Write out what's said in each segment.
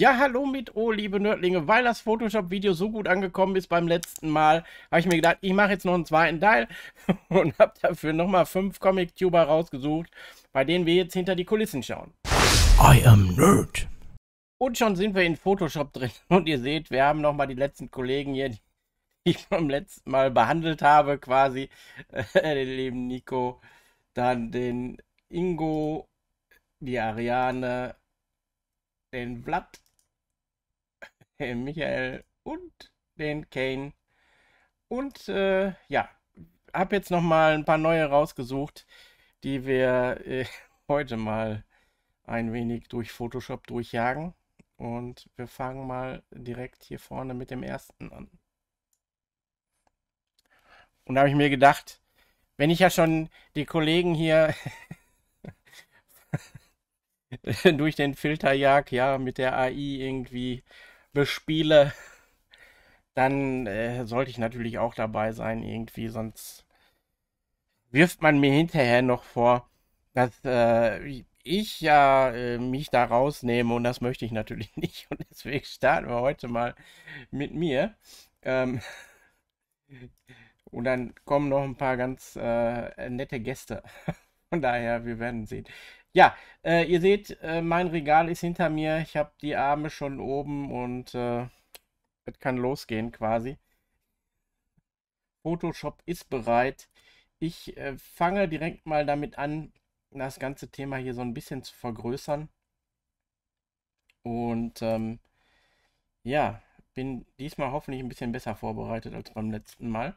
Ja, hallo mit O, liebe Nerdlinge. Weil das Photoshop-Video so gut angekommen ist beim letzten Mal, habe ich mir gedacht, ich mache jetzt noch einen zweiten Teil und habe dafür nochmal fünf Comic-Tuber rausgesucht, bei denen wir jetzt hinter die Kulissen schauen. I am Nerd. Und schon sind wir in Photoshop drin und ihr seht, wir haben nochmal die letzten Kollegen hier, die ich beim letzten Mal behandelt habe, quasi. den lieben Nico, dann den Ingo, die Ariane, den Vlad Michael und den Kane. Und äh, ja, habe jetzt noch mal ein paar neue rausgesucht, die wir äh, heute mal ein wenig durch Photoshop durchjagen. Und wir fangen mal direkt hier vorne mit dem ersten an. Und da habe ich mir gedacht, wenn ich ja schon die Kollegen hier durch den Filter jag, ja, mit der AI irgendwie bespiele, dann äh, sollte ich natürlich auch dabei sein irgendwie, sonst wirft man mir hinterher noch vor, dass äh, ich ja äh, mich da rausnehme und das möchte ich natürlich nicht und deswegen starten wir heute mal mit mir. Ähm, und dann kommen noch ein paar ganz äh, nette Gäste. Von daher, wir werden sehen. Ja, äh, ihr seht, äh, mein Regal ist hinter mir. Ich habe die Arme schon oben und äh, es kann losgehen quasi. Photoshop ist bereit. Ich äh, fange direkt mal damit an, das ganze Thema hier so ein bisschen zu vergrößern. Und ähm, ja, bin diesmal hoffentlich ein bisschen besser vorbereitet als beim letzten Mal.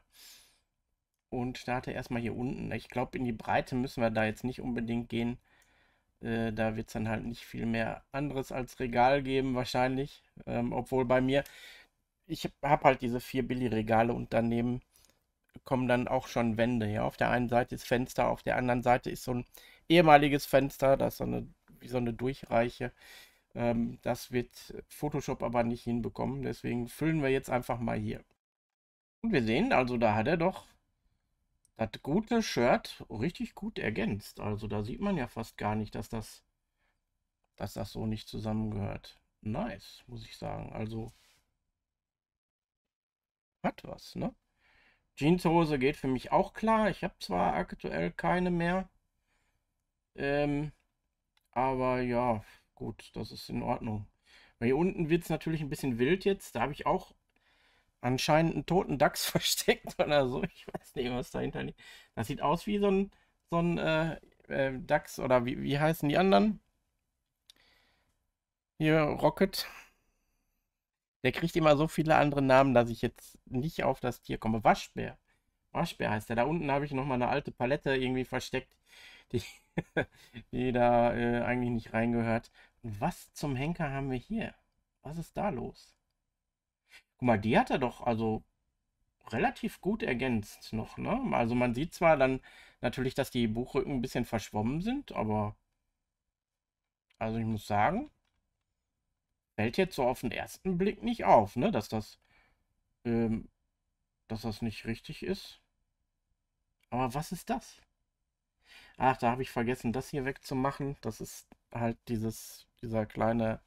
Und starte erstmal hier unten. Ich glaube, in die Breite müssen wir da jetzt nicht unbedingt gehen. Äh, da wird es dann halt nicht viel mehr anderes als Regal geben, wahrscheinlich. Ähm, obwohl bei mir, ich habe halt diese vier Billy-Regale und daneben kommen dann auch schon Wände. Ja? Auf der einen Seite ist Fenster, auf der anderen Seite ist so ein ehemaliges Fenster, das so eine, wie so eine Durchreiche. Ähm, das wird Photoshop aber nicht hinbekommen. Deswegen füllen wir jetzt einfach mal hier. Und wir sehen, also da hat er doch das gute Shirt richtig gut ergänzt. Also da sieht man ja fast gar nicht, dass das, dass das so nicht zusammengehört. Nice, muss ich sagen. Also hat was, ne? Jeanshose geht für mich auch klar. Ich habe zwar aktuell keine mehr. Ähm, aber ja, gut, das ist in Ordnung. Weil hier unten wird es natürlich ein bisschen wild jetzt. Da habe ich auch anscheinend einen toten Dachs versteckt oder so. Ich weiß nicht, was dahinter liegt. Das sieht aus wie so ein, so ein äh, äh, Dachs oder wie, wie heißen die anderen? Hier, Rocket. Der kriegt immer so viele andere Namen, dass ich jetzt nicht auf das Tier komme. Waschbär. Waschbär heißt der. Da unten habe ich nochmal eine alte Palette irgendwie versteckt, die, die da äh, eigentlich nicht reingehört. Was zum Henker haben wir hier? Was ist da los? Guck mal, die hat er doch also relativ gut ergänzt noch, ne? Also man sieht zwar dann natürlich, dass die Buchrücken ein bisschen verschwommen sind, aber also ich muss sagen, fällt jetzt so auf den ersten Blick nicht auf, ne? Dass das, ähm, dass das nicht richtig ist. Aber was ist das? Ach, da habe ich vergessen, das hier wegzumachen. Das ist halt dieses, dieser kleine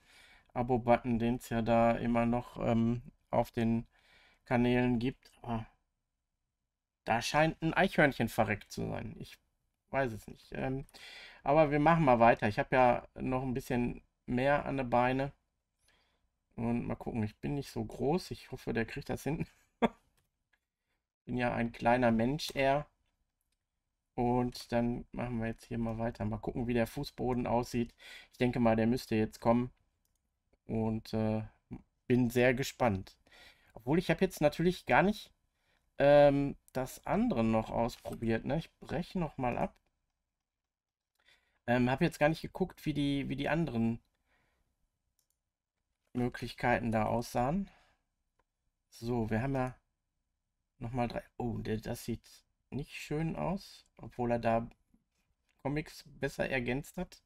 Abo-Button, den es ja da immer noch ähm, auf den Kanälen gibt. Aber da scheint ein Eichhörnchen verreckt zu sein. Ich weiß es nicht. Ähm, aber wir machen mal weiter. Ich habe ja noch ein bisschen mehr an der Beine. Und mal gucken, ich bin nicht so groß. Ich hoffe, der kriegt das hin. bin ja ein kleiner Mensch eher. Und dann machen wir jetzt hier mal weiter. Mal gucken, wie der Fußboden aussieht. Ich denke mal, der müsste jetzt kommen. Und äh, bin sehr gespannt. Obwohl, ich habe jetzt natürlich gar nicht ähm, das andere noch ausprobiert. Ne? Ich breche nochmal ab. Ähm, habe jetzt gar nicht geguckt, wie die, wie die anderen Möglichkeiten da aussahen. So, wir haben ja nochmal drei. Oh, der, das sieht nicht schön aus, obwohl er da Comics besser ergänzt hat.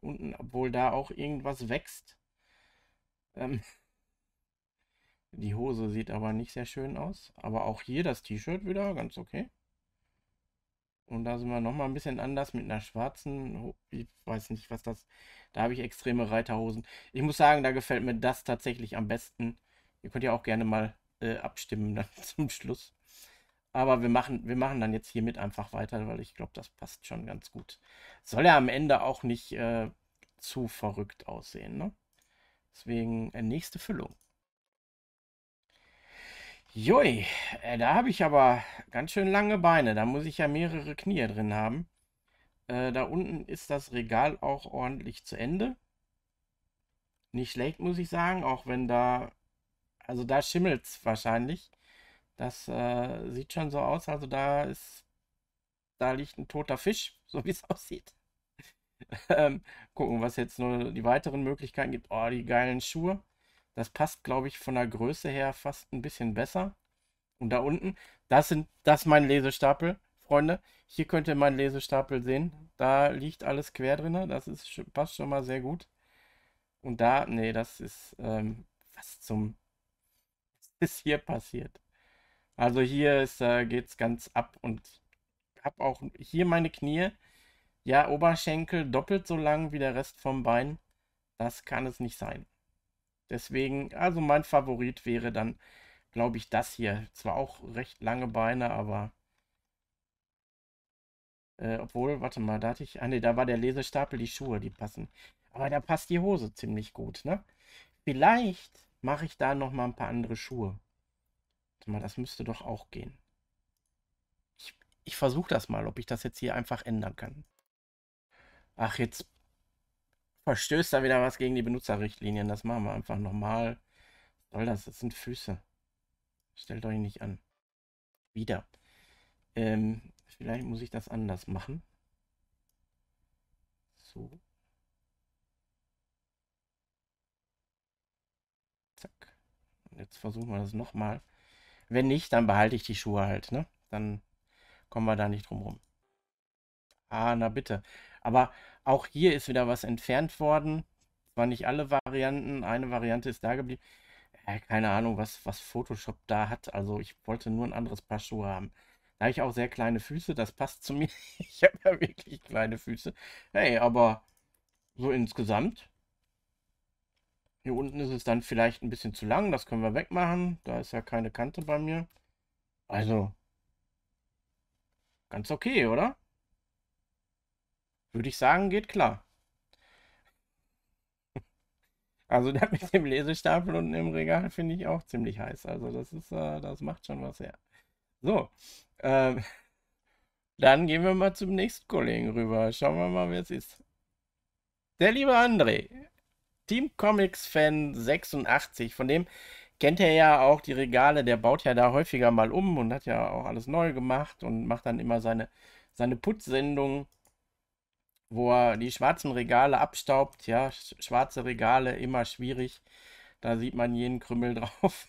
Unten, obwohl da auch irgendwas wächst. Ähm, die Hose sieht aber nicht sehr schön aus. Aber auch hier das T-Shirt wieder ganz okay. Und da sind wir nochmal ein bisschen anders mit einer schwarzen, ich weiß nicht, was das, da habe ich extreme Reiterhosen. Ich muss sagen, da gefällt mir das tatsächlich am besten. Ihr könnt ja auch gerne mal äh, abstimmen dann zum Schluss. Aber wir machen, wir machen dann jetzt hiermit einfach weiter, weil ich glaube, das passt schon ganz gut. Soll ja am Ende auch nicht äh, zu verrückt aussehen, ne? Deswegen äh, nächste Füllung. Jui, äh, da habe ich aber ganz schön lange Beine. Da muss ich ja mehrere Knie drin haben. Äh, da unten ist das Regal auch ordentlich zu Ende. Nicht schlecht, muss ich sagen, auch wenn da... Also da schimmelt es wahrscheinlich. Das äh, sieht schon so aus. Also da ist... Da liegt ein toter Fisch, so wie es aussieht. ähm, gucken, was jetzt nur die weiteren Möglichkeiten gibt. Oh, die geilen Schuhe. Das passt, glaube ich, von der Größe her fast ein bisschen besser. Und da unten, das sind, das ist mein Lesestapel, Freunde. Hier könnt ihr meinen Lesestapel sehen. Da liegt alles quer drin. Ne? Das ist, passt schon mal sehr gut. Und da, nee, das ist ähm, was zum. Was ist hier passiert? Also hier ist, äh, geht's ganz ab und habe auch hier meine Knie. Ja, Oberschenkel doppelt so lang wie der Rest vom Bein. Das kann es nicht sein. Deswegen, also mein Favorit wäre dann, glaube ich, das hier. Zwar auch recht lange Beine, aber... Äh, obwohl, warte mal, da hatte ich... Ah ne, da war der Lesestapel, die Schuhe, die passen. Aber da passt die Hose ziemlich gut, ne? Vielleicht mache ich da nochmal ein paar andere Schuhe. Warte mal, das müsste doch auch gehen. Ich, ich versuche das mal, ob ich das jetzt hier einfach ändern kann. Ach, jetzt verstößt da wieder was gegen die Benutzerrichtlinien. Das machen wir einfach nochmal. Was soll das? Das sind Füße. Stellt euch nicht an. Wieder. Ähm, vielleicht muss ich das anders machen. So. Zack. Und jetzt versuchen wir das nochmal. Wenn nicht, dann behalte ich die Schuhe halt, ne? Dann kommen wir da nicht drum rum. Ah, na bitte. Aber auch hier ist wieder was entfernt worden. Zwar nicht alle Varianten, eine Variante ist da geblieben. Äh, keine Ahnung, was, was Photoshop da hat. Also ich wollte nur ein anderes Paar Schuhe haben. Da habe ich auch sehr kleine Füße, das passt zu mir. ich habe ja wirklich kleine Füße. Hey, aber so insgesamt. Hier unten ist es dann vielleicht ein bisschen zu lang, das können wir wegmachen. Da ist ja keine Kante bei mir. Also, ganz okay, oder? Würde ich sagen, geht klar. Also der mit dem Lesestapel unten im Regal finde ich auch ziemlich heiß. Also das ist, äh, das macht schon was her. So, ähm, dann gehen wir mal zum nächsten Kollegen rüber. Schauen wir mal, wer es ist. Der liebe André, Team Comics Fan 86, von dem kennt er ja auch die Regale, der baut ja da häufiger mal um und hat ja auch alles neu gemacht und macht dann immer seine, seine Putzsendung wo er die schwarzen Regale abstaubt. Ja, schwarze Regale immer schwierig. Da sieht man jeden Krümmel drauf.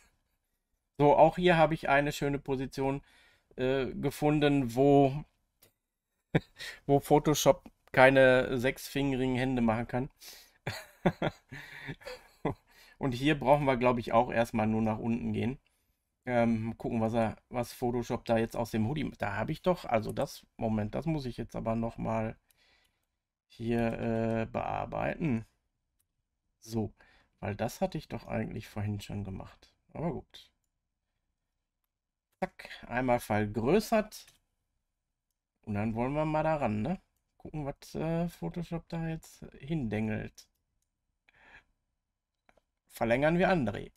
So, auch hier habe ich eine schöne Position äh, gefunden, wo, wo Photoshop keine sechsfingerigen Hände machen kann. Und hier brauchen wir, glaube ich, auch erstmal nur nach unten gehen. Ähm, gucken, was er, was Photoshop da jetzt aus dem Hoodie. Da habe ich doch, also das, Moment, das muss ich jetzt aber nochmal. mal hier äh, bearbeiten. So, weil das hatte ich doch eigentlich vorhin schon gemacht. Aber gut. Zack, einmal vergrößert. Und dann wollen wir mal daran, ne? Gucken, was äh, Photoshop da jetzt hindengelt. Verlängern wir André.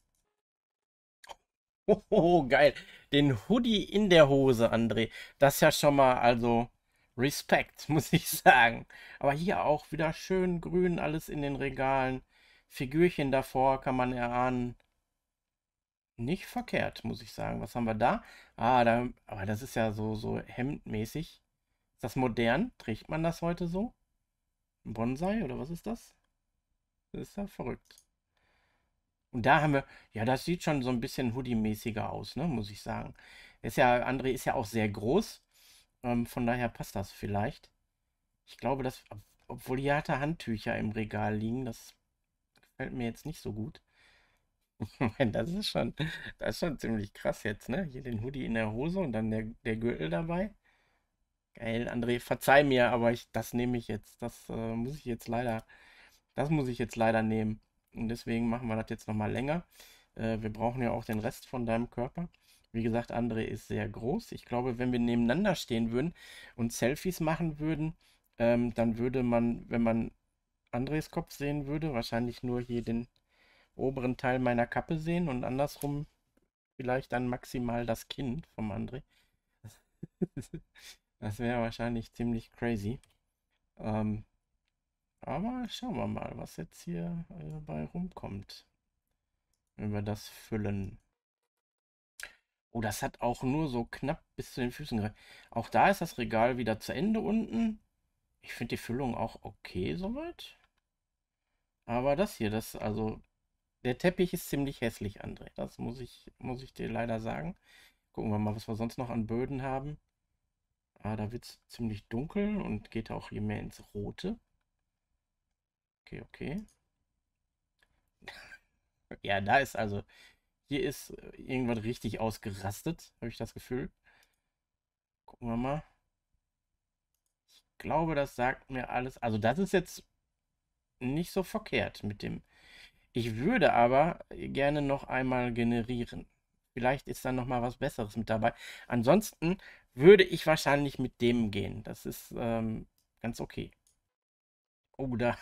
Oh, geil. Den Hoodie in der Hose, André. Das ist ja schon mal, also, Respekt, muss ich sagen. Aber hier auch wieder schön grün, alles in den Regalen. Figürchen davor kann man erahnen. Nicht verkehrt, muss ich sagen. Was haben wir da? Ah, da, aber das ist ja so, so hemdmäßig. Ist das modern? Trägt man das heute so? Bonsai oder was ist das? Das ist ja verrückt. Und da haben wir, ja, das sieht schon so ein bisschen Hoodie-mäßiger aus, ne, muss ich sagen. Ist ja, André ist ja auch sehr groß. Ähm, von daher passt das vielleicht. Ich glaube, dass, obwohl hier hatte Handtücher im Regal liegen, das gefällt mir jetzt nicht so gut. das ist schon, das ist schon ziemlich krass jetzt, ne? Hier den Hoodie in der Hose und dann der, der Gürtel dabei. Geil, André, verzeih mir, aber ich, das nehme ich jetzt. Das äh, muss ich jetzt leider, das muss ich jetzt leider nehmen. Und deswegen machen wir das jetzt nochmal länger. Äh, wir brauchen ja auch den Rest von deinem Körper. Wie gesagt, André ist sehr groß. Ich glaube, wenn wir nebeneinander stehen würden und Selfies machen würden, ähm, dann würde man, wenn man Andres Kopf sehen würde, wahrscheinlich nur hier den oberen Teil meiner Kappe sehen und andersrum vielleicht dann maximal das Kinn vom André. Das wäre wahrscheinlich ziemlich crazy. Ähm, aber schauen wir mal, was jetzt hier äh, bei rumkommt. Wenn wir das füllen. Oh, das hat auch nur so knapp bis zu den Füßen gereicht. Auch da ist das Regal wieder zu Ende unten. Ich finde die Füllung auch okay soweit. Aber das hier, das, also, der Teppich ist ziemlich hässlich, André. Das muss ich, muss ich dir leider sagen. Gucken wir mal, was wir sonst noch an Böden haben. Ah, da wird es ziemlich dunkel und geht auch hier mehr ins Rote. Okay, okay. ja, da ist also hier ist äh, irgendwas richtig ausgerastet, habe ich das Gefühl. Gucken wir mal. Ich glaube, das sagt mir alles. Also das ist jetzt nicht so verkehrt mit dem. Ich würde aber gerne noch einmal generieren. Vielleicht ist dann noch mal was Besseres mit dabei. Ansonsten würde ich wahrscheinlich mit dem gehen. Das ist ähm, ganz okay. Oh, da.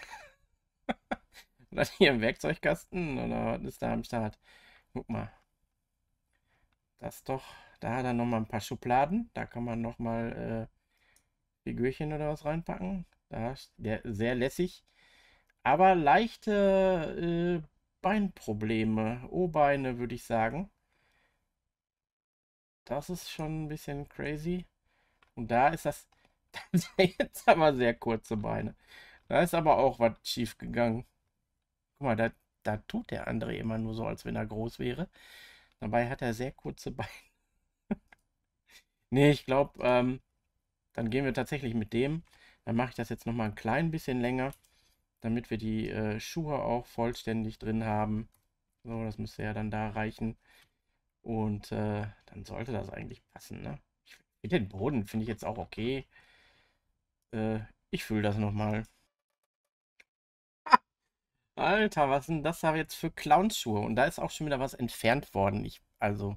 oder hier im Werkzeugkasten oder was ist da am Start? Guck mal. Das doch. Da hat er nochmal ein paar Schubladen. Da kann man nochmal äh, Figürchen oder was reinpacken. Da der sehr lässig. Aber leichte äh, Beinprobleme. O-Beine, würde ich sagen. Das ist schon ein bisschen crazy. Und da ist das. das ist jetzt aber sehr kurze Beine. Da ist aber auch was schief gegangen. Guck mal, da, da tut der andere immer nur so, als wenn er groß wäre. Dabei hat er sehr kurze Beine. nee, ich glaube, ähm, dann gehen wir tatsächlich mit dem. Dann mache ich das jetzt nochmal ein klein bisschen länger, damit wir die äh, Schuhe auch vollständig drin haben. So, das müsste ja dann da reichen. Und äh, dann sollte das eigentlich passen, ne? Ich, den Boden finde ich jetzt auch okay. Äh, ich fühle das nochmal. mal. Alter, was sind das da jetzt für Clownsschuhe? Und da ist auch schon wieder was entfernt worden. Ich, also,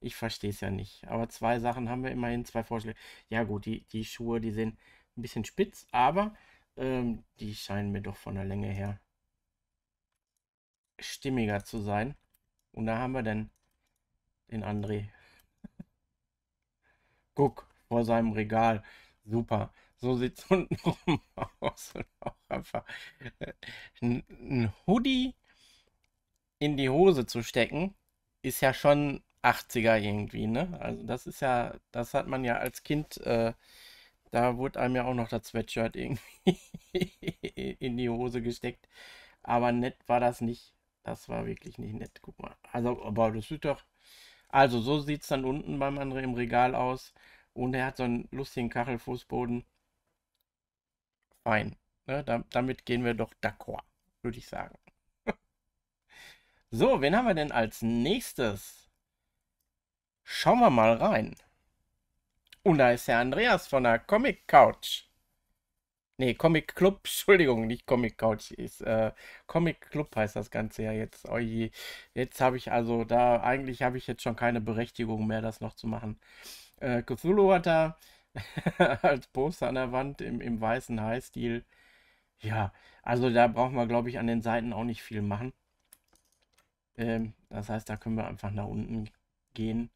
ich verstehe es ja nicht. Aber zwei Sachen haben wir immerhin, zwei Vorschläge. Ja gut, die, die Schuhe, die sind ein bisschen spitz, aber ähm, die scheinen mir doch von der Länge her stimmiger zu sein. Und da haben wir dann den André. Guck, vor seinem Regal. Super. So sieht es untenrum aus. auch einfach ein, äh, Hoodie in die Hose zu stecken, ist ja schon 80er irgendwie, ne? Also das ist ja, das hat man ja als Kind, äh, da wurde einem ja auch noch das Sweatshirt irgendwie in die Hose gesteckt. Aber nett war das nicht. Das war wirklich nicht nett. Guck mal. Also, aber das sieht doch. Also, so sieht es dann unten beim anderen im Regal aus. Und er hat so einen lustigen Kachelfußboden fein. Ne? Da, damit gehen wir doch d'accord, würde ich sagen. so, wen haben wir denn als nächstes? Schauen wir mal rein. Und da ist der Andreas von der Comic Couch. Nee, Comic Club, Entschuldigung, nicht Comic Couch, ist äh, Comic Club heißt das Ganze ja jetzt. Oh Jetzt habe ich also da, eigentlich habe ich jetzt schon keine Berechtigung mehr, das noch zu machen. Äh, Cthulhu hat da als Poster an der Wand im, im weißen Highstil. Ja, also da brauchen wir, glaube ich, an den Seiten auch nicht viel machen. Ähm, das heißt, da können wir einfach nach unten gehen.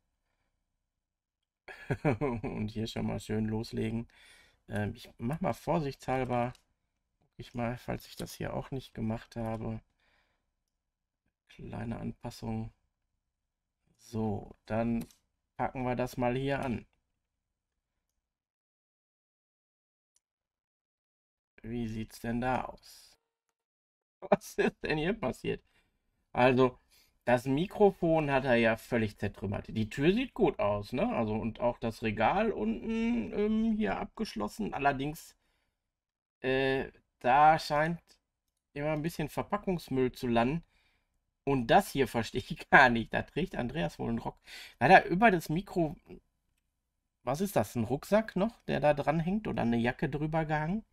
und hier schon mal schön loslegen. Ähm, ich mache mal vorsichtshalber, gucke ich mal, falls ich das hier auch nicht gemacht habe. Kleine Anpassung. So, dann packen wir das mal hier an. Wie sieht's denn da aus? Was ist denn hier passiert? Also, das Mikrofon hat er ja völlig zertrümmert. Die Tür sieht gut aus, ne? Also, und auch das Regal unten ähm, hier abgeschlossen. Allerdings, äh, da scheint immer ein bisschen Verpackungsmüll zu landen. Und das hier verstehe ich gar nicht. Da trägt Andreas wohl einen Rock. Leider über das Mikro. Was ist das? Ein Rucksack noch, der da dran hängt oder eine Jacke drüber gehangen?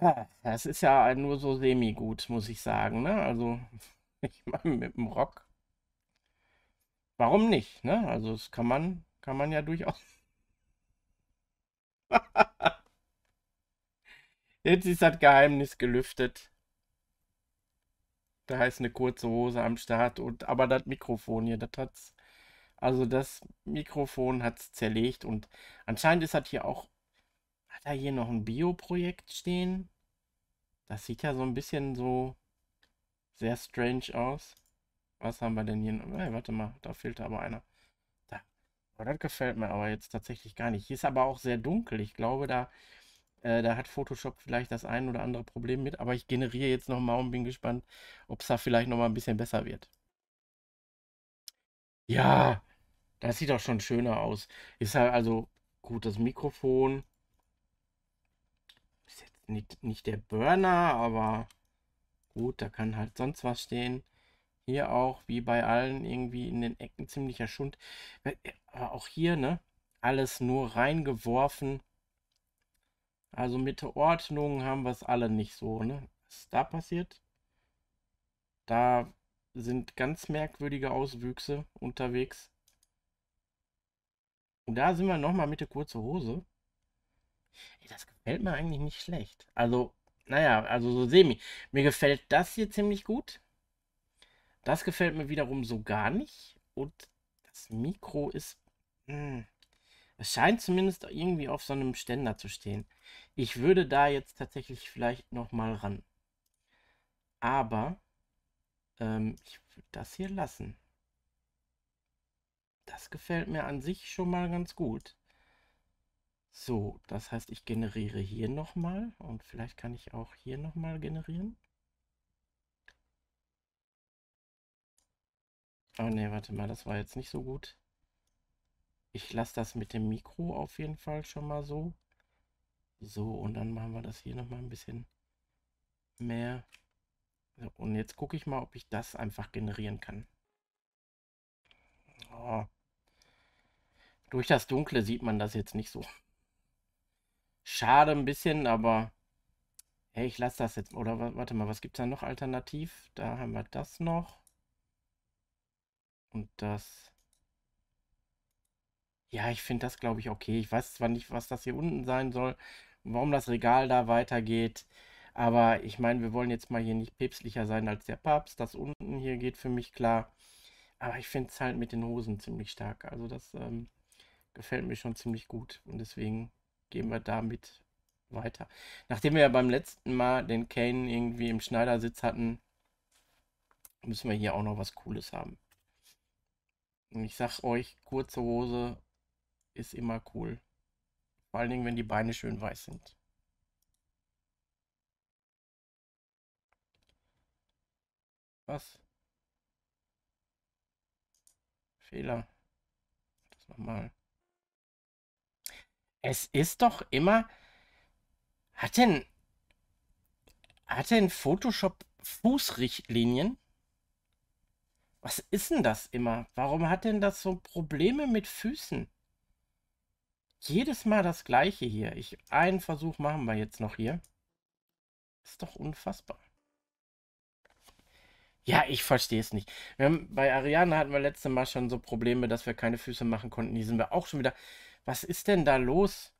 Ja, das ist ja nur so semi-gut, muss ich sagen. Ne? Also, ich meine, mit dem Rock. Warum nicht? Ne? Also, das kann man, kann man ja durchaus. Jetzt ist das Geheimnis gelüftet. Da heißt eine kurze Hose am Start und aber das Mikrofon hier, das hat's also das Mikrofon hat es zerlegt und anscheinend ist das hier auch da hier noch ein Bio-Projekt stehen? Das sieht ja so ein bisschen so sehr strange aus. Was haben wir denn hier? Hey, warte mal, da fehlte aber einer. Da. Oh, das gefällt mir aber jetzt tatsächlich gar nicht. Hier ist aber auch sehr dunkel. Ich glaube, da, äh, da hat Photoshop vielleicht das ein oder andere Problem mit. Aber ich generiere jetzt nochmal und bin gespannt, ob es da vielleicht nochmal ein bisschen besser wird. Ja, das sieht auch schon schöner aus. Ist halt also gut, das Mikrofon nicht, nicht der Burner, aber gut, da kann halt sonst was stehen. Hier auch, wie bei allen, irgendwie in den Ecken ziemlicher Schund. Äh, äh, aber auch hier, ne? Alles nur reingeworfen. Also mit der Ordnung haben wir es alle nicht so, ne? Was ist da passiert? Da sind ganz merkwürdige Auswüchse unterwegs. Und da sind wir nochmal mit der kurzen Hose. Ey, das gefällt mir eigentlich nicht schlecht. Also, naja, also so semi. Mir gefällt das hier ziemlich gut. Das gefällt mir wiederum so gar nicht. Und das Mikro ist... Mh, hm, es scheint zumindest irgendwie auf so einem Ständer zu stehen. Ich würde da jetzt tatsächlich vielleicht nochmal ran. Aber ähm, ich würde das hier lassen. Das gefällt mir an sich schon mal ganz gut. So, das heißt, ich generiere hier nochmal und vielleicht kann ich auch hier nochmal generieren. Oh ne, warte mal, das war jetzt nicht so gut. Ich lasse das mit dem Mikro auf jeden Fall schon mal so. So, und dann machen wir das hier nochmal ein bisschen mehr. So, und jetzt gucke ich mal, ob ich das einfach generieren kann. Oh. Durch das Dunkle sieht man das jetzt nicht so. Schade ein bisschen, aber hey, ich lasse das jetzt. Oder warte mal, was gibt es da noch alternativ? Da haben wir das noch. Und das. Ja, ich finde das, glaube ich, okay. Ich weiß zwar nicht, was das hier unten sein soll, warum das Regal da weitergeht. Aber ich meine, wir wollen jetzt mal hier nicht päpstlicher sein als der Papst. Das unten hier geht für mich klar. Aber ich finde es halt mit den Hosen ziemlich stark. Also das ähm, gefällt mir schon ziemlich gut. Und deswegen gehen wir damit weiter. Nachdem wir ja beim letzten Mal den Kane irgendwie im Schneidersitz hatten, müssen wir hier auch noch was Cooles haben. Und ich sag euch, kurze Hose ist immer cool. Vor allen Dingen, wenn die Beine schön weiß sind. Was? Fehler. Das nochmal es ist doch immer. Hat denn. Hat denn Photoshop Fußrichtlinien? Was ist denn das immer? Warum hat denn das so Probleme mit Füßen? Jedes Mal das gleiche hier. Ich, einen Versuch machen wir jetzt noch hier. Ist doch unfassbar. Ja, ich verstehe es nicht. Haben, bei Ariane hatten wir letztes Mal schon so Probleme, dass wir keine Füße machen konnten. Hier sind wir auch schon wieder was ist denn da los?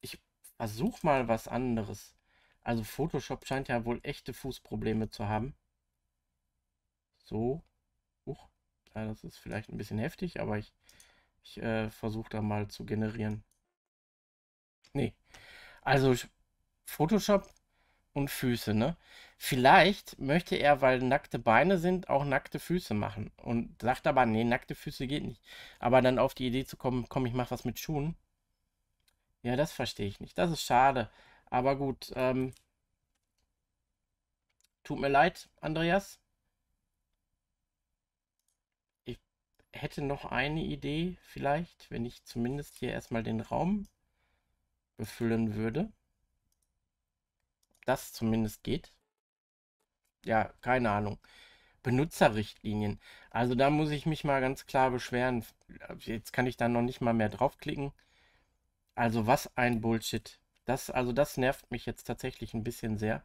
Ich versuche mal was anderes. Also Photoshop scheint ja wohl echte Fußprobleme zu haben. So. Huch. Ja, das ist vielleicht ein bisschen heftig, aber ich, ich äh, versuche da mal zu generieren. Nee. Also Photoshop und Füße, ne? Vielleicht möchte er, weil nackte Beine sind, auch nackte Füße machen. Und sagt aber, nee, nackte Füße geht nicht. Aber dann auf die Idee zu kommen, komm, ich mach was mit Schuhen. Ja, das verstehe ich nicht. Das ist schade. Aber gut, ähm, tut mir leid, Andreas. Ich hätte noch eine Idee, vielleicht, wenn ich zumindest hier erstmal den Raum befüllen würde das zumindest geht. Ja, keine Ahnung. Benutzerrichtlinien. Also da muss ich mich mal ganz klar beschweren. Jetzt kann ich da noch nicht mal mehr draufklicken. Also was ein Bullshit. Das, also das nervt mich jetzt tatsächlich ein bisschen sehr,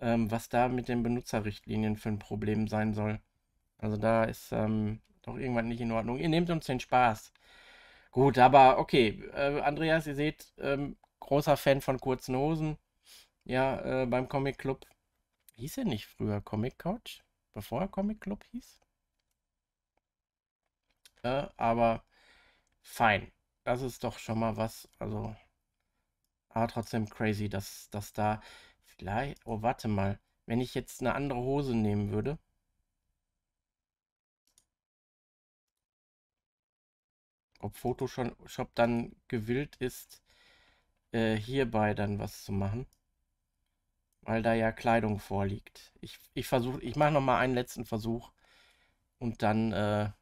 ähm, was da mit den Benutzerrichtlinien für ein Problem sein soll. Also da ist ähm, doch irgendwann nicht in Ordnung. Ihr nehmt uns den Spaß. Gut, aber okay. Äh, Andreas, ihr seht, ähm, großer Fan von kurzen Hosen. Ja, äh, beim Comic Club. Hieß er nicht früher Comic Couch? Bevor er Comic Club hieß? Äh, aber fein. Das ist doch schon mal was. Also, aber trotzdem crazy, dass, dass da vielleicht. Oh, warte mal. Wenn ich jetzt eine andere Hose nehmen würde. Ob Photoshop dann gewillt ist, äh, hierbei dann was zu machen weil da ja Kleidung vorliegt. Ich, ich versuche, ich mache nochmal einen letzten Versuch und dann, äh,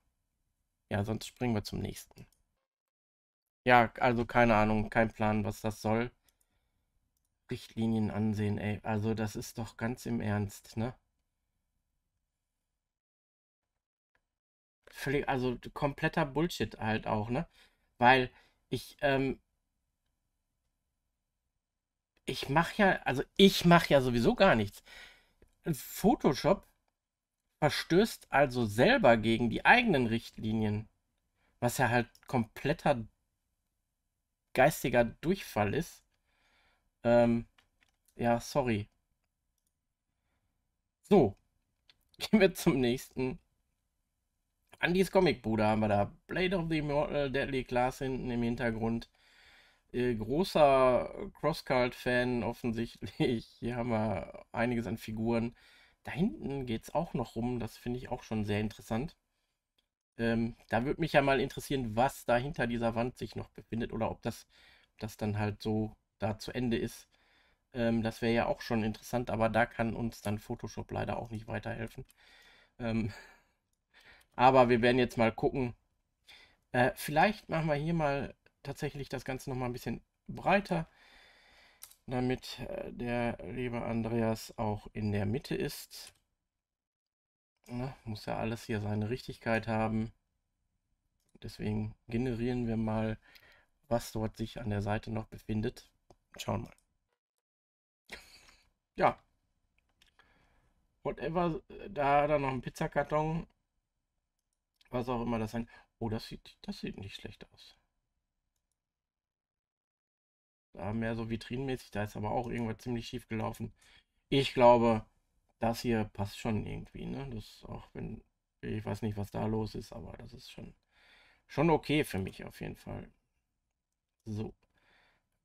ja, sonst springen wir zum nächsten. Ja, also keine Ahnung, kein Plan, was das soll. Richtlinien ansehen, ey. Also das ist doch ganz im Ernst, ne? Völlig, also kompletter Bullshit halt auch, ne? Weil ich, ähm, ich mache ja, also ich mache ja sowieso gar nichts. Photoshop verstößt also selber gegen die eigenen Richtlinien, was ja halt kompletter geistiger Durchfall ist. Ähm, ja, sorry. So, gehen wir zum nächsten. Andys Comicbude haben wir da. Blade of the Immortal Deadly Class hinten im Hintergrund äh, großer Crosscult-Fan offensichtlich. Hier haben wir einiges an Figuren. Da hinten geht es auch noch rum. Das finde ich auch schon sehr interessant. Ähm, da würde mich ja mal interessieren, was da hinter dieser Wand sich noch befindet oder ob das, das dann halt so da zu Ende ist. Ähm, das wäre ja auch schon interessant, aber da kann uns dann Photoshop leider auch nicht weiterhelfen. Ähm, aber wir werden jetzt mal gucken. Äh, vielleicht machen wir hier mal tatsächlich das Ganze nochmal ein bisschen breiter, damit äh, der liebe Andreas auch in der Mitte ist. Na, ne, muss ja alles hier seine Richtigkeit haben. Deswegen generieren wir mal, was dort sich an der Seite noch befindet. Schauen mal. Ja. Whatever, da dann noch ein Pizzakarton. Was auch immer das sein. Oh, das sieht, das sieht nicht schlecht aus äh, mehr so vitrinenmäßig. Da ist aber auch irgendwas ziemlich schief gelaufen. Ich glaube, das hier passt schon irgendwie. Ne? Das auch wenn ich weiß nicht, was da los ist, aber das ist schon schon okay für mich auf jeden Fall. So,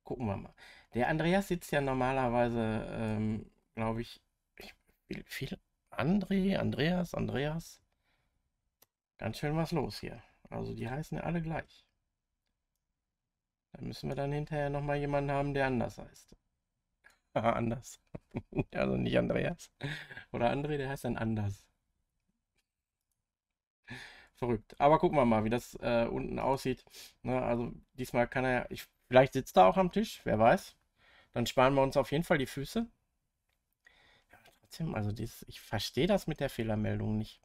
gucken wir mal. Der Andreas sitzt ja normalerweise, ähm, glaube ich, ich viel, viel André, Andreas, Andreas. Ganz schön was los hier. Also die heißen ja alle gleich. Dann müssen wir dann hinterher nochmal jemanden haben, der anders heißt. Aha, anders. also nicht Andreas. Oder André, der heißt dann anders. Verrückt. Aber gucken wir mal, wie das äh, unten aussieht. Ne, also diesmal kann er, ja. vielleicht sitzt er auch am Tisch, wer weiß. Dann sparen wir uns auf jeden Fall die Füße. Ja, trotzdem, also dieses, ich verstehe das mit der Fehlermeldung nicht.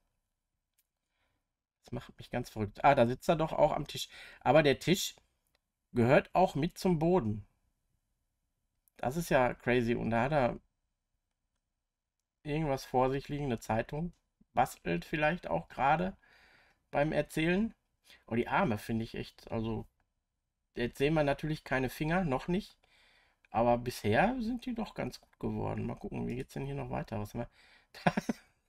Das macht mich ganz verrückt. Ah, da sitzt er doch auch am Tisch. Aber der Tisch, gehört auch mit zum Boden. Das ist ja crazy. Und da hat er irgendwas vor sich liegen, eine Zeitung, bastelt vielleicht auch gerade beim Erzählen. Oh, die Arme finde ich echt, also jetzt sehen wir natürlich keine Finger, noch nicht. Aber bisher sind die doch ganz gut geworden. Mal gucken, wie geht es denn hier noch weiter? Was haben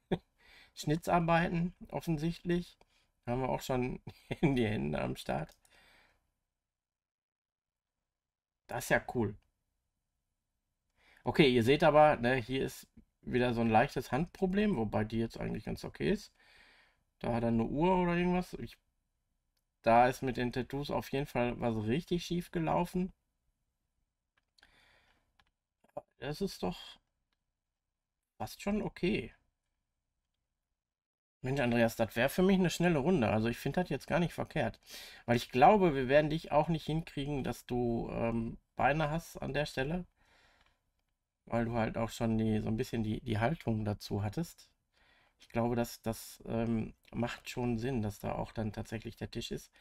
wir? Schnitzarbeiten offensichtlich. haben wir auch schon in die Hände am Start. Das ist ja cool. Okay, ihr seht aber, ne, hier ist wieder so ein leichtes Handproblem, wobei die jetzt eigentlich ganz okay ist. Da hat er eine Uhr oder irgendwas. Ich, da ist mit den Tattoos auf jeden Fall was richtig schief gelaufen. Das ist doch fast schon okay. Mensch, Andreas, das wäre für mich eine schnelle Runde. Also ich finde das jetzt gar nicht verkehrt. Weil ich glaube, wir werden dich auch nicht hinkriegen, dass du ähm, Beine hast an der Stelle. Weil du halt auch schon die, so ein bisschen die, die Haltung dazu hattest. Ich glaube, dass das ähm, macht schon Sinn, dass da auch dann tatsächlich der Tisch ist.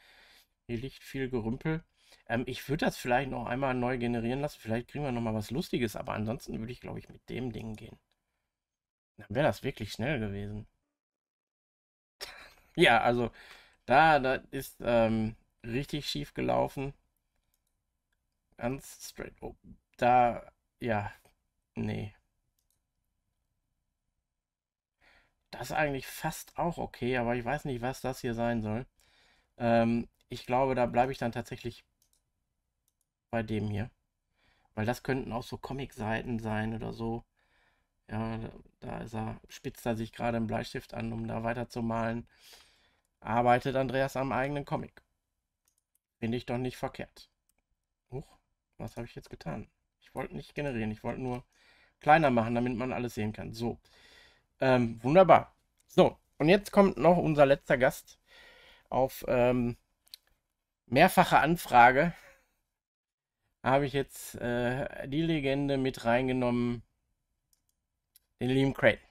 Hier liegt viel Gerümpel. Ähm, ich würde das vielleicht noch einmal neu generieren lassen. Vielleicht kriegen wir noch mal was Lustiges. Aber ansonsten würde ich, glaube ich, mit dem Ding gehen. Dann wäre das wirklich schnell gewesen. Ja, also da, da ist ähm, richtig schief gelaufen. Ganz straight. Oh, da, ja, nee. Das ist eigentlich fast auch okay, aber ich weiß nicht, was das hier sein soll. Ähm, ich glaube, da bleibe ich dann tatsächlich bei dem hier. Weil das könnten auch so Comic-Seiten sein oder so. Ja, da ist er, spitzt er sich gerade einen Bleistift an, um da weiterzumalen. zu malen arbeitet Andreas am eigenen Comic. Finde ich doch nicht verkehrt. Huch, was habe ich jetzt getan? Ich wollte nicht generieren, ich wollte nur kleiner machen, damit man alles sehen kann. So, ähm, wunderbar. So, und jetzt kommt noch unser letzter Gast auf ähm, mehrfache Anfrage. Habe ich jetzt äh, die Legende mit reingenommen, den lieben Creighton.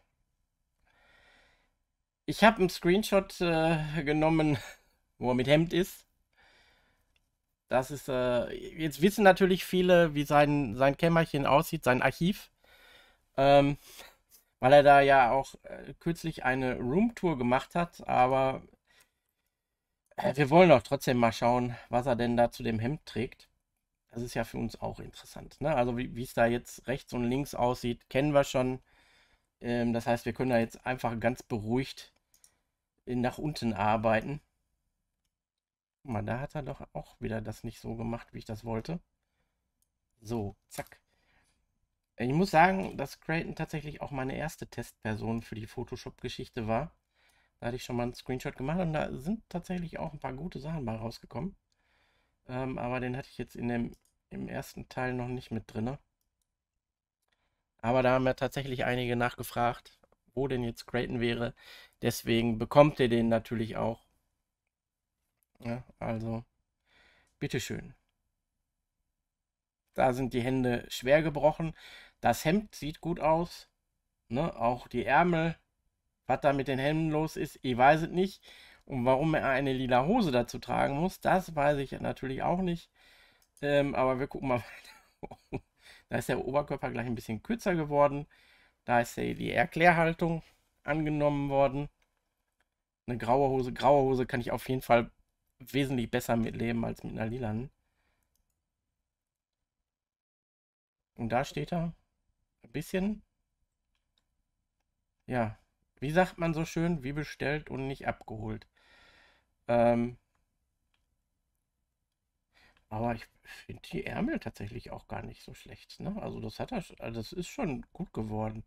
Ich habe einen Screenshot äh, genommen, wo er mit Hemd ist. Das ist, äh, jetzt wissen natürlich viele, wie sein, sein Kämmerchen aussieht, sein Archiv. Ähm, weil er da ja auch äh, kürzlich eine Roomtour gemacht hat, aber äh, wir wollen doch trotzdem mal schauen, was er denn da zu dem Hemd trägt. Das ist ja für uns auch interessant. Ne? Also wie es da jetzt rechts und links aussieht, kennen wir schon. Ähm, das heißt, wir können da jetzt einfach ganz beruhigt nach unten arbeiten. Guck mal, da hat er doch auch wieder das nicht so gemacht, wie ich das wollte. So, zack. Ich muss sagen, dass Creighton tatsächlich auch meine erste Testperson für die Photoshop-Geschichte war. Da hatte ich schon mal einen Screenshot gemacht und da sind tatsächlich auch ein paar gute Sachen mal rausgekommen. Ähm, aber den hatte ich jetzt in dem, im ersten Teil noch nicht mit drin. Aber da haben ja tatsächlich einige nachgefragt wo denn jetzt Creighton wäre. Deswegen bekommt ihr den natürlich auch. Ja, also, bitteschön. Da sind die Hände schwer gebrochen. Das Hemd sieht gut aus. Ne? Auch die Ärmel. Was da mit den Hemden los ist, ich weiß es nicht. Und warum er eine lila Hose dazu tragen muss, das weiß ich natürlich auch nicht. Ähm, aber wir gucken mal weiter. da ist der Oberkörper gleich ein bisschen kürzer geworden. Da ist ja die Erklärhaltung angenommen worden. Eine graue Hose. Graue Hose kann ich auf jeden Fall wesentlich besser mitleben als mit einer lilanen. Und da steht er. Ein bisschen. Ja. Wie sagt man so schön? Wie bestellt und nicht abgeholt. Ähm, aber ich finde die Ärmel tatsächlich auch gar nicht so schlecht. Ne? Also das hat er, also das ist schon gut geworden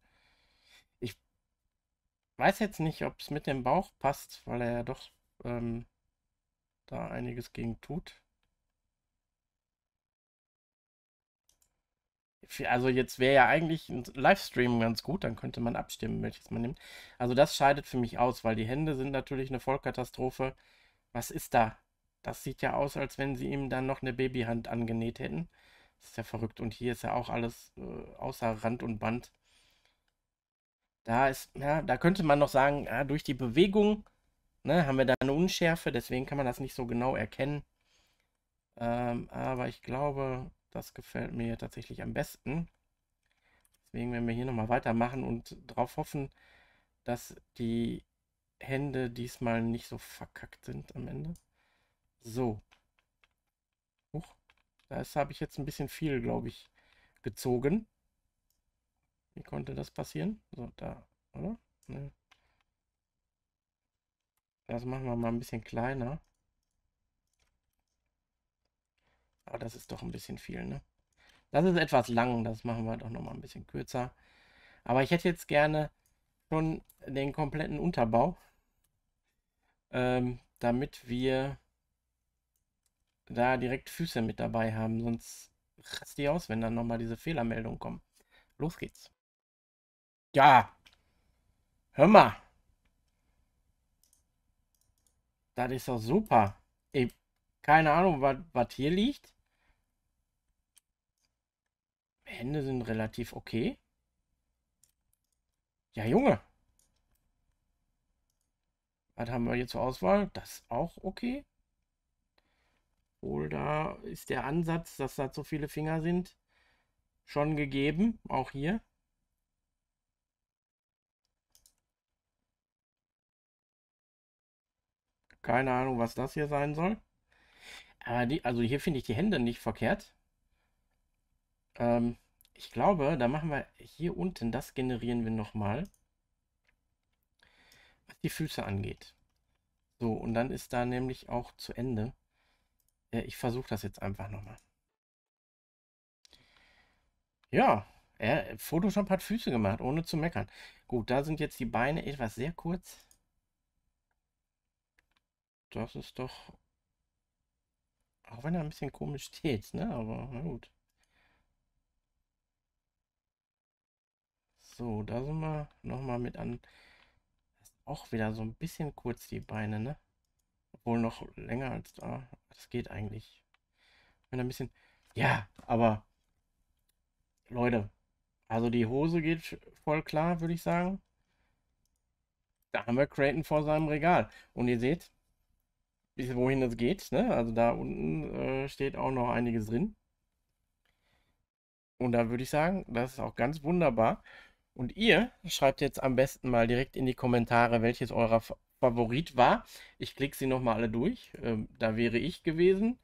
weiß jetzt nicht, ob es mit dem Bauch passt, weil er ja doch ähm, da einiges gegen tut. Also jetzt wäre ja eigentlich ein Livestream ganz gut, dann könnte man abstimmen, welches man nimmt. Also das scheidet für mich aus, weil die Hände sind natürlich eine Vollkatastrophe. Was ist da? Das sieht ja aus, als wenn sie ihm dann noch eine Babyhand angenäht hätten. Das ist ja verrückt. Und hier ist ja auch alles äh, außer Rand und Band. Da ist, ja, da könnte man noch sagen, ja, ah, durch die Bewegung ne, haben wir da eine Unschärfe, deswegen kann man das nicht so genau erkennen. Ähm, aber ich glaube, das gefällt mir tatsächlich am besten. Deswegen werden wir hier nochmal weitermachen und darauf hoffen, dass die Hände diesmal nicht so verkackt sind am Ende. So. Huch. Das habe ich jetzt ein bisschen viel, glaube ich, gezogen. Wie konnte das passieren? So, da, oder? Ne. Das machen wir mal ein bisschen kleiner. Aber das ist doch ein bisschen viel, ne? Das ist etwas lang, das machen wir doch nochmal ein bisschen kürzer. Aber ich hätte jetzt gerne schon den kompletten Unterbau, ähm, damit wir da direkt Füße mit dabei haben. Sonst rast die aus, wenn dann nochmal diese Fehlermeldung kommen. Los geht's. Ja. Hör mal. Das ist doch super. Ey, keine Ahnung, was hier liegt. Hände sind relativ okay. Ja, Junge. Was haben wir hier zur Auswahl? Das ist auch okay. Oder ist der Ansatz, dass da zu viele Finger sind, schon gegeben? Auch hier. Keine Ahnung, was das hier sein soll. Aber die, also hier finde ich die Hände nicht verkehrt. Ähm, ich glaube, da machen wir hier unten, das generieren wir nochmal. Was die Füße angeht. So, und dann ist da nämlich auch zu Ende. Äh, ich versuche das jetzt einfach nochmal. Ja, er, Photoshop hat Füße gemacht, ohne zu meckern. Gut, da sind jetzt die Beine etwas sehr kurz das ist doch. Auch wenn er ein bisschen komisch steht, ne? Aber na gut. So, da sind wir nochmal mit an. auch wieder so ein bisschen kurz die Beine, ne? Obwohl noch länger als da. Das geht eigentlich. Wenn er ein bisschen. Ja, aber. Leute. Also die Hose geht voll klar, würde ich sagen. Da haben wir Creighton vor seinem Regal. Und ihr seht, wohin das geht. Ne? Also da unten äh, steht auch noch einiges drin. Und da würde ich sagen, das ist auch ganz wunderbar. Und ihr schreibt jetzt am besten mal direkt in die Kommentare, welches eurer F Favorit war. Ich klicke sie nochmal alle durch. Ähm, da wäre ich gewesen.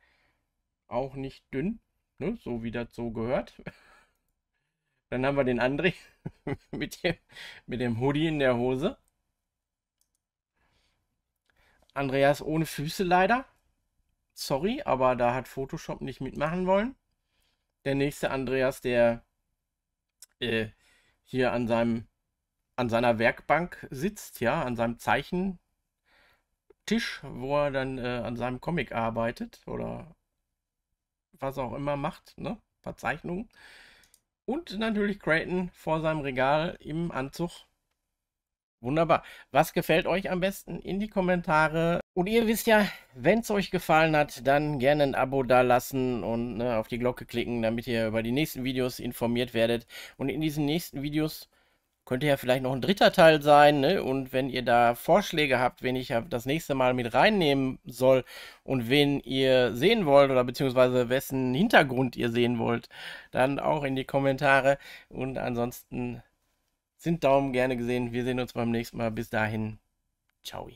Auch nicht dünn, ne? so wie das so gehört. Dann haben wir den André mit dem, mit dem Hoodie in der Hose. Andreas ohne Füße leider. Sorry, aber da hat Photoshop nicht mitmachen wollen. Der nächste Andreas, der äh, hier an seinem an seiner Werkbank sitzt, ja, an seinem Zeichentisch, wo er dann äh, an seinem Comic arbeitet oder was auch immer macht, ne? Verzeichnungen. Und natürlich Creighton vor seinem Regal im Anzug Wunderbar. Was gefällt euch am besten in die Kommentare? Und ihr wisst ja, wenn es euch gefallen hat, dann gerne ein Abo da lassen und ne, auf die Glocke klicken, damit ihr über die nächsten Videos informiert werdet. Und in diesen nächsten Videos könnte ja vielleicht noch ein dritter Teil sein. Ne? Und wenn ihr da Vorschläge habt, wen ich das nächste Mal mit reinnehmen soll und wen ihr sehen wollt oder beziehungsweise wessen Hintergrund ihr sehen wollt, dann auch in die Kommentare. Und ansonsten sind Daumen gerne gesehen. Wir sehen uns beim nächsten Mal. Bis dahin. Ciao.